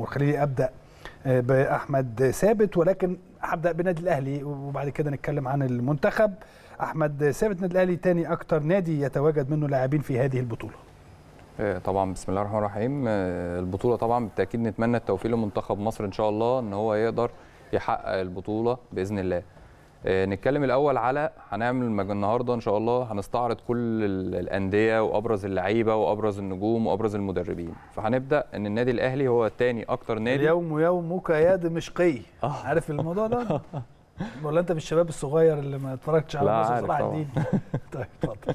وخليني ابدا آه، باحمد ثابت ولكن هبدا بالنادي الاهلي وبعد كده نتكلم عن المنتخب احمد ثابت النادي الاهلي ثاني اكتر نادي يتواجد منه لاعبين في هذه البطوله آه، طبعا بسم الله الرحمن الرحيم آه، البطوله طبعا بالتاكيد نتمنى التوفيق لمنتخب مصر ان شاء الله ان هو يقدر يحقق البطوله باذن الله آه، نتكلم الاول على هنعمل النهارده ان شاء الله هنستعرض كل الانديه وابرز اللعيبه وابرز النجوم وابرز المدربين فهنبدا ان النادي الاهلي هو تاني اكتر نادي اليوم يومك يا دمشقي آه. عارف الموضوع ده ولا انت من الشباب الصغير اللي ما اتفرجتش على صلاح الدين طيب اتفضل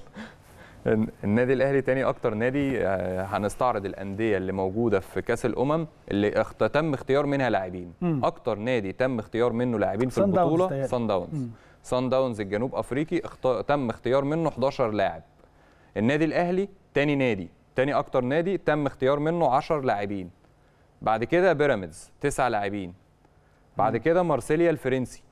النادي الاهلي تاني اكتر نادي آه، هنستعرض الانديه اللي موجوده في كاس الامم اللي اخت... تم اختيار منها لاعبين اكتر نادي تم اختيار منه لاعبين في البطوله سان داونز سان داونز الجنوب افريقي اخت... تم اختيار منه 11 لاعب النادي الاهلي تاني نادي تاني اكتر نادي تم اختيار منه 10 لاعبين بعد كده بيراميدز تسع لاعبين بعد كده مارسيليا الفرنسي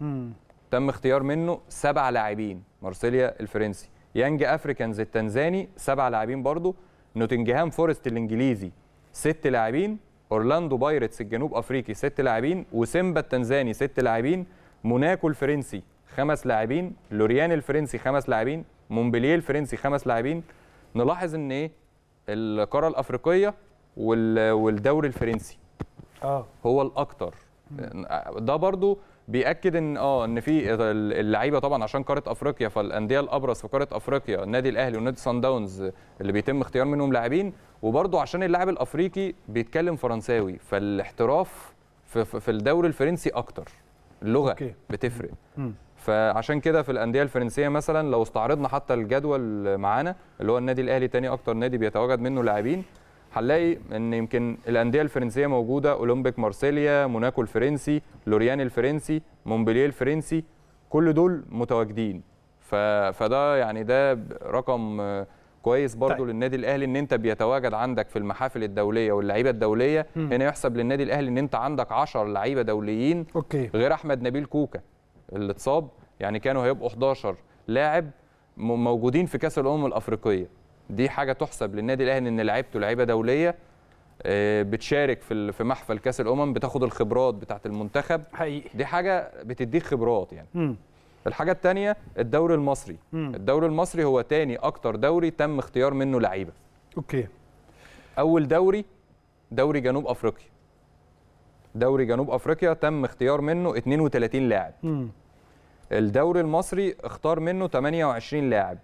تم اختيار منه سبع لاعبين مارسيليا الفرنسي يانج افريكانز التنزاني سبع لاعبين برضه نوتنجهام فورست الانجليزي ست لاعبين اورلاندو بايرتس الجنوب افريقي ست لاعبين وسيمبا التنزاني ست لاعبين موناكو الفرنسي خمس لاعبين لوريان الفرنسي خمس لاعبين مونبلييه الفرنسي خمس لاعبين نلاحظ ان ايه القاره الافريقيه والدوري الفرنسي اه هو الاكثر ده برضو بياكد ان اه ان في اللعيبه طبعا عشان قاره افريقيا فالانديه الابرز في قاره افريقيا النادي الاهلي ونادي سان داونز اللي بيتم اختيار منهم لاعبين وبرضو عشان اللاعب الافريقي بيتكلم فرنساوي فالاحتراف في, في الدوري الفرنسي اكتر اللغه أوكي. بتفرق فعشان كده في الانديه الفرنسيه مثلا لو استعرضنا حتى الجدول معانا اللي هو النادي الاهلي تاني اكتر نادي بيتواجد منه لاعبين هنلاقي ان يمكن الانديه الفرنسيه موجوده اولمبيك مارسيليا موناكو الفرنسي لوريان الفرنسي مونبلييه الفرنسي كل دول متواجدين ف... فده يعني ده رقم آه، كويس برضو طيب. للنادي الاهلي ان انت بيتواجد عندك في المحافل الدوليه واللعيبه الدوليه م. هنا يحسب للنادي الاهلي ان انت عندك 10 لعيبه دوليين أوكي. غير احمد نبيل كوكا اللي اتصاب يعني كانوا هيبقوا 11 لاعب موجودين في كاس الامم الافريقيه دي حاجه تحسب للنادي الاهلي ان لعيبته لعيبه دوليه آه، بتشارك في في محفل كاس الامم بتاخد الخبرات بتاعه المنتخب حقيقي دي حاجه بتديك خبرات يعني م. الحاجه الثانيه الدوري المصري م. الدوري المصري هو تاني اكتر دوري تم اختيار منه لعيبه اوكي اول دوري دوري جنوب افريقيا دوري جنوب افريقيا تم اختيار منه 32 لاعب م. الدوري المصري اختار منه 28 لاعب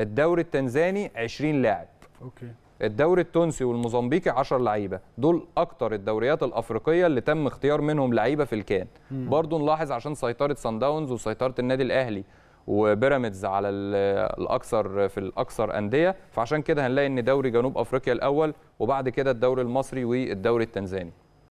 الدوري التنزاني 20 لاعب اوكي الدوري التونسي والموزمبيقي 10 لعيبه دول اكتر الدوريات الافريقيه اللي تم اختيار منهم لعيبه في الكان برضو نلاحظ عشان سيطره سان داونز وسيطره النادي الاهلي وبيراميدز على الاكثر في الاكثر انديه فعشان كده هنلاقي ان دوري جنوب افريقيا الاول وبعد كده الدوري المصري والدوري التنزاني